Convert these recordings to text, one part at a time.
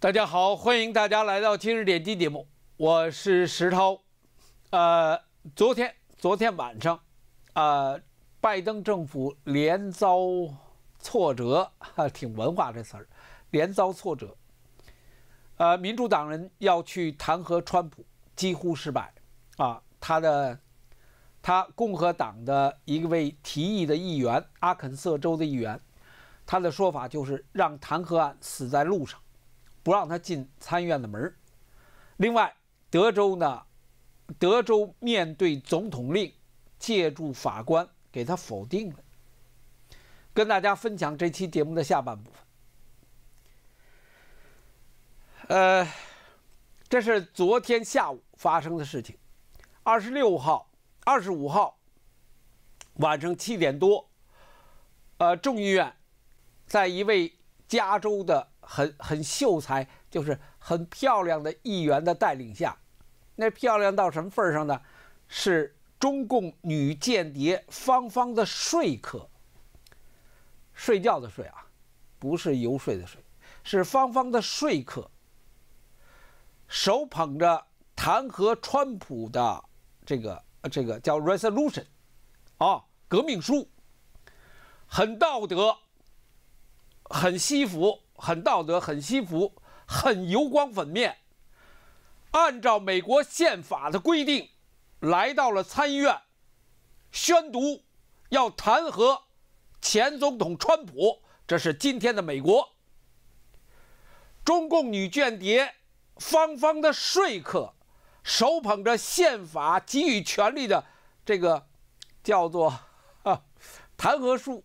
大家好，欢迎大家来到今日点击节目，我是石涛。呃，昨天昨天晚上，啊，拜登政府连遭挫折，哈，挺文化这词儿，连遭挫折。呃，民主党人要去弹劾川普，几乎失败。啊，他的他共和党的一位提议的议员，阿肯色州的议员，他的说法就是让弹劾案死在路上。不让他进参院的门另外，德州呢，德州面对总统令，借助法官给他否定了。跟大家分享这期节目的下半部分。呃，这是昨天下午发生的事情。二十六号、二十五号晚上七点多，呃，众议院在一位加州的。很很秀才，就是很漂亮的议员的带领下，那漂亮到什么份上呢？是中共女间谍芳芳的说客，睡觉的睡啊，不是游说的说，是芳芳的说客，手捧着弹劾川普的这个这个叫 resolution 啊，革命书，很道德，很西服。很道德，很西服，很油光粉面。按照美国宪法的规定，来到了参议院，宣读要弹劾前总统川普。这是今天的美国，中共女间谍芳芳的说客，手捧着宪法给予权力的这个叫做啊弹劾书，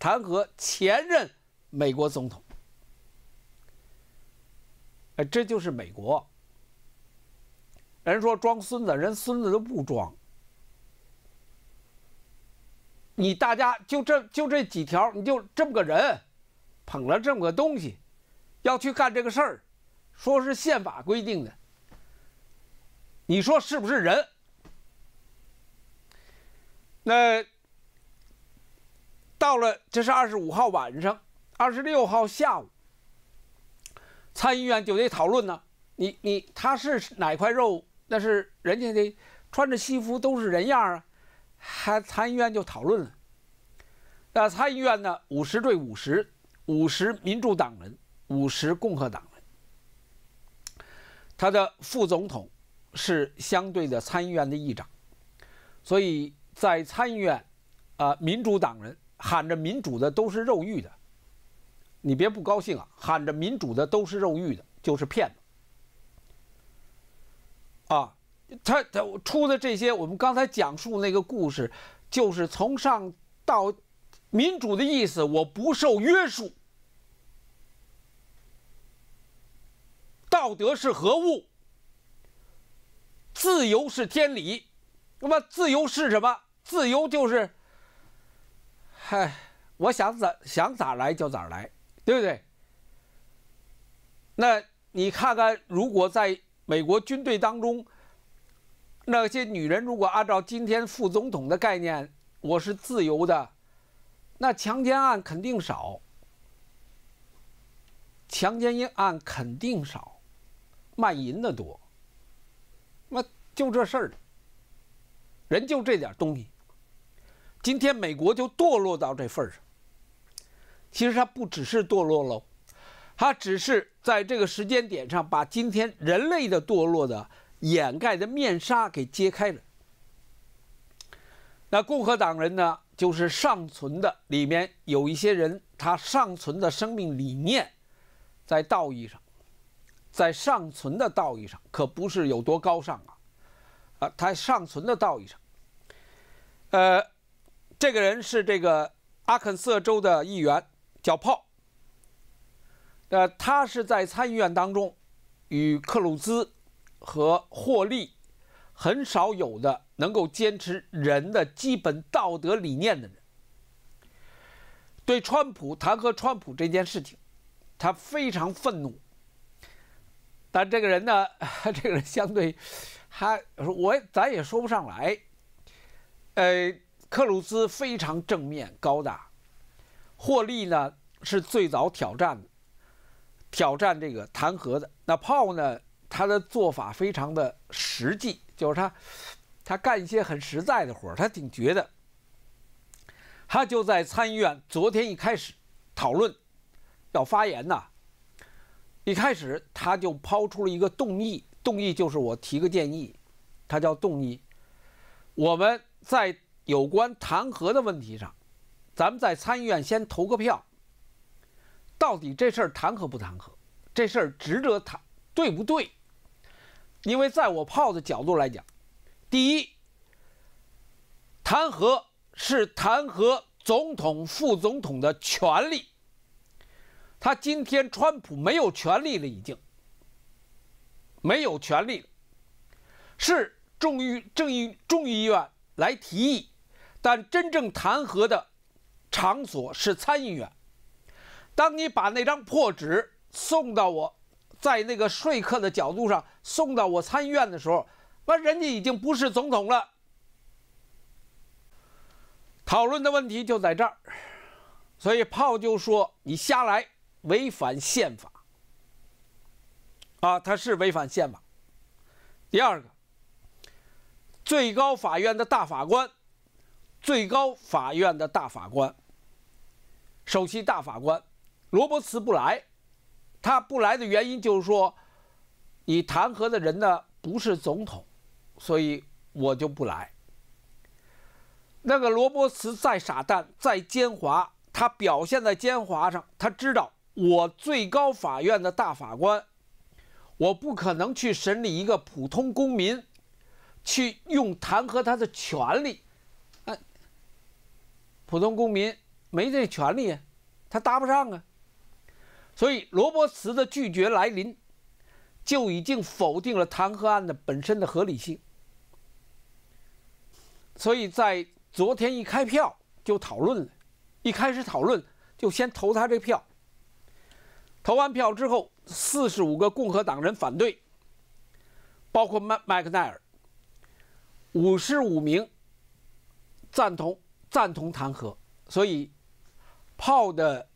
弹劾前任美国总统。哎，这就是美国。人说装孙子，人孙子都不装。你大家就这就这几条，你就这么个人，捧了这么个东西，要去干这个事儿，说是宪法规定的，你说是不是人？那到了，这是二十五号晚上，二十六号下午。参议院就得讨论呢，你你他是哪块肉？那是人家的，穿着西服都是人样啊，还参议院就讨论了。那参议院呢，五十对五十，五十民主党人，五十共和党人。他的副总统是相对的参议院的议长，所以在参议院，啊，民主党人喊着民主的都是肉欲的。你别不高兴啊！喊着民主的都是肉欲的，就是骗子。啊，他他出的这些，我们刚才讲述那个故事，就是从上到民主的意思，我不受约束。道德是何物？自由是天理。那么，自由是什么？自由就是，嗨，我想咋想咋来就咋来。对不对？那你看看，如果在美国军队当中，那些女人如果按照今天副总统的概念，我是自由的，那强奸案肯定少，强奸案肯定少，卖淫的多，那就这事儿，人就这点东西，今天美国就堕落到这份儿上。其实他不只是堕落喽，他只是在这个时间点上把今天人类的堕落的掩盖的面纱给揭开了。那共和党人呢，就是尚存的里面有一些人，他尚存的生命理念，在道义上，在尚存的道义上可不是有多高尚啊，啊，他尚存的道义上，呃，这个人是这个阿肯色州的议员。小炮。呃，他是在参议院当中，与克鲁兹和霍利很少有的能够坚持人的基本道德理念的人。对川普弹劾川普这件事情，他非常愤怒。但这个人呢，这个人相对，他我咱也说不上来。呃，克鲁兹非常正面高大，霍利呢？是最早挑战的，挑战这个弹劾的那炮呢？他的做法非常的实际，就是他，他干一些很实在的活他挺绝的，他就在参议院昨天一开始讨论，要发言呐。一开始他就抛出了一个动议，动议就是我提个建议，他叫动议。我们在有关弹劾的问题上，咱们在参议院先投个票。到底这事儿弹劾不弹劾？这事儿值得谈对不对？因为在我炮的角度来讲，第一，弹劾是弹劾总统、副总统的权利。他今天川普没有权利了，已经没有权利了，是众议、众议、众议院来提议，但真正弹劾的场所是参议院。当你把那张破纸送到我，在那个说客的角度上送到我参议院的时候，完人家已经不是总统了。讨论的问题就在这儿，所以炮就说你瞎来，违反宪法。啊，他是违反宪法。第二个，最高法院的大法官，最高法院的大法官，首席大法官。罗伯茨不来，他不来的原因就是说，你弹劾的人呢不是总统，所以我就不来。那个罗伯茨再傻蛋、再奸猾，他表现在奸猾上，他知道我最高法院的大法官，我不可能去审理一个普通公民，去用弹劾他的权利，普通公民没这权利啊，他搭不上啊。所以罗伯茨的拒绝来临，就已经否定了弹劾案的本身的合理性。所以在昨天一开票就讨论了，一开始讨论就先投他这票。投完票之后，四十五个共和党人反对，包括麦麦克奈尔，五十五名赞同赞同弹劾。所以炮的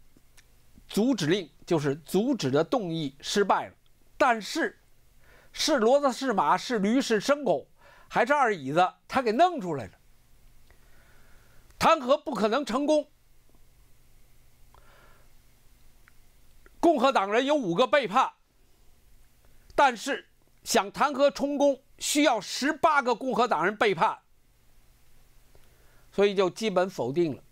阻止令。就是阻止的动议失败了，但是是骡子是马是驴是牲口还是二椅子，他给弄出来了。弹劾不可能成功，共和党人有五个背叛，但是想弹劾成功需要十八个共和党人背叛，所以就基本否定了。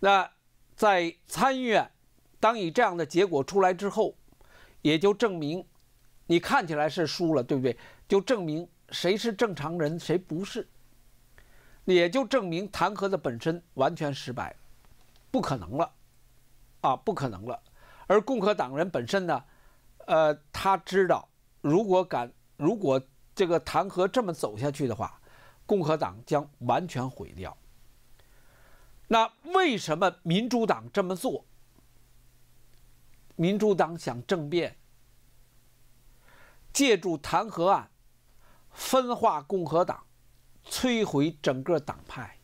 那在参议院。当以这样的结果出来之后，也就证明你看起来是输了，对不对？就证明谁是正常人，谁不是，也就证明弹劾的本身完全失败，不可能了，啊，不可能了。而共和党人本身呢，呃，他知道如果敢如果这个弹劾这么走下去的话，共和党将完全毁掉。那为什么民主党这么做？民主党想政变，借助弹劾案分化共和党，摧毁整个党派，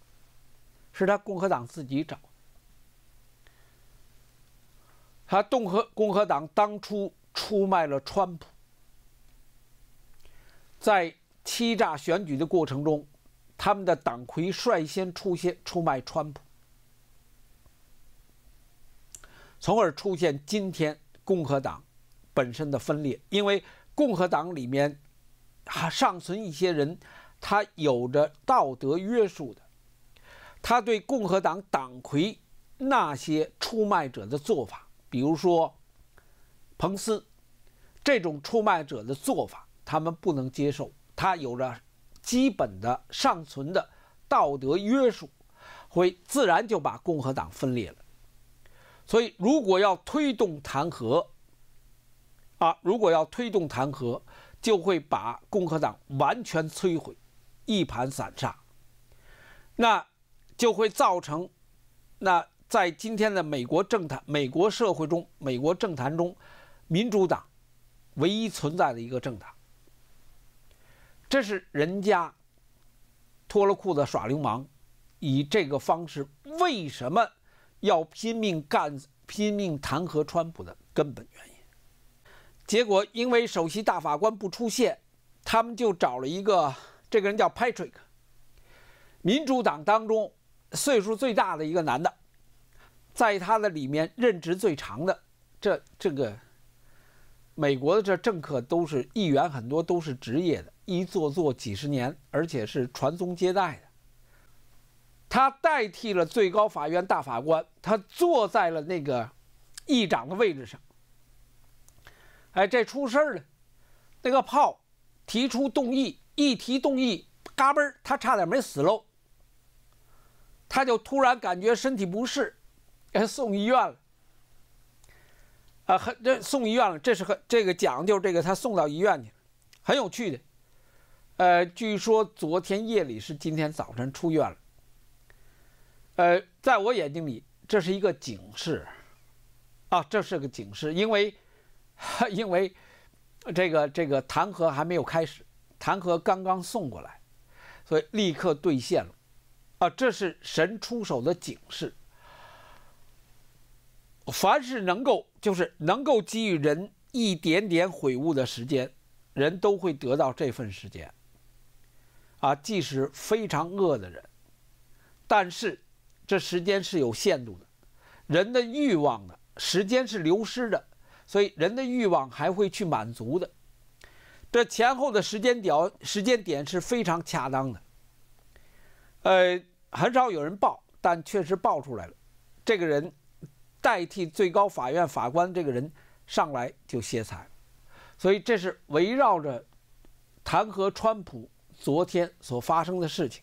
是他共和党自己找。他共和共和党当初出卖了川普，在欺诈选举的过程中，他们的党魁率先出现出卖川普。从而出现今天共和党本身的分裂，因为共和党里面还尚存一些人，他有着道德约束的，他对共和党党魁那些出卖者的做法，比如说彭斯这种出卖者的做法，他们不能接受，他有着基本的尚存的道德约束，会自然就把共和党分裂了。所以，如果要推动弹劾，啊，如果要推动弹劾，就会把共和党完全摧毁，一盘散沙。那就会造成，那在今天的美国政坛、美国社会中、美国政坛中，民主党唯一存在的一个政党。这是人家脱了裤子耍流氓，以这个方式为什么？要拼命干、拼命弹劾川普的根本原因，结果因为首席大法官不出现，他们就找了一个这个人叫 Patrick，民主党当中岁数最大的一个男的，在他的里面任职最长的。这这个美国的这政客都是议员，很多都是职业的，一做做几十年，而且是传宗接代的。他代替了最高法院大法官，他坐在了那个议长的位置上。哎，这出事儿了，那个炮提出动议，一提动议，嘎嘣儿，他差点没死喽。他就突然感觉身体不适，送医院了。啊，很这送医院了，这是很这个讲究，这个他送到医院去，很有趣的。呃，据说昨天夜里是今天早晨出院了。呃，在我眼睛里，这是一个警示啊，这是个警示，因为，因为这个这个弹劾还没有开始，弹劾刚刚送过来，所以立刻兑现了啊，这是神出手的警示。凡是能够就是能够给予人一点点悔悟的时间，人都会得到这份时间啊，即使非常恶的人，但是。这时间是有限度的，人的欲望的时间是流失的，所以人的欲望还会去满足的。这前后的时间点时间点是非常恰当的。呃，很少有人报，但确实报出来了。这个人代替最高法院法官，这个人上来就歇菜，所以这是围绕着弹劾川普昨天所发生的事情。